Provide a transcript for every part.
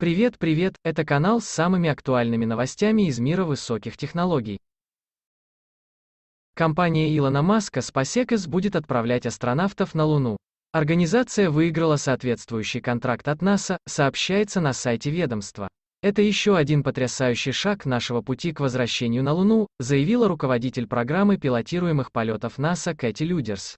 Привет, привет, это канал с самыми актуальными новостями из мира высоких технологий. Компания Илона Маска SpaceX будет отправлять астронавтов на Луну. Организация выиграла соответствующий контракт от НАСА, сообщается на сайте ведомства. Это еще один потрясающий шаг нашего пути к возвращению на Луну, заявила руководитель программы пилотируемых полетов НАСА Кэти Людерс.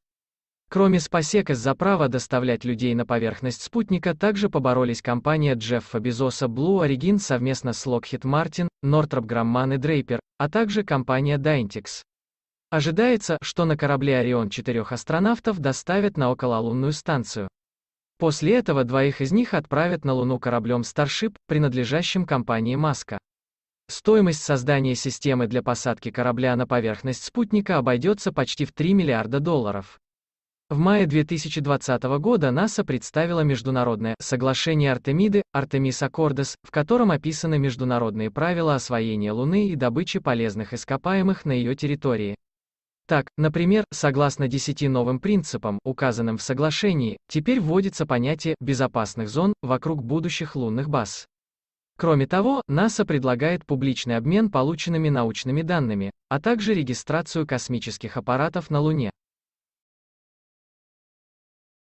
Кроме SpaceX за право доставлять людей на поверхность спутника также поборолись компания Джеффа Безоса Blue Origin совместно с Lockheed Martin, Northrop Grumman и Draper, а также компания Dynetics. Ожидается, что на корабле «Орион» четырех астронавтов доставят на окололунную станцию. После этого двоих из них отправят на Луну кораблем Starship, принадлежащим компании Маска. Стоимость создания системы для посадки корабля на поверхность спутника обойдется почти в 3 миллиарда долларов. В мае 2020 года НАСА представила международное «Соглашение Артемиды» Артемис Аккордес, в котором описаны международные правила освоения Луны и добычи полезных ископаемых на ее территории. Так, например, согласно десяти новым принципам, указанным в соглашении, теперь вводится понятие «безопасных зон» вокруг будущих лунных баз. Кроме того, НАСА предлагает публичный обмен полученными научными данными, а также регистрацию космических аппаратов на Луне.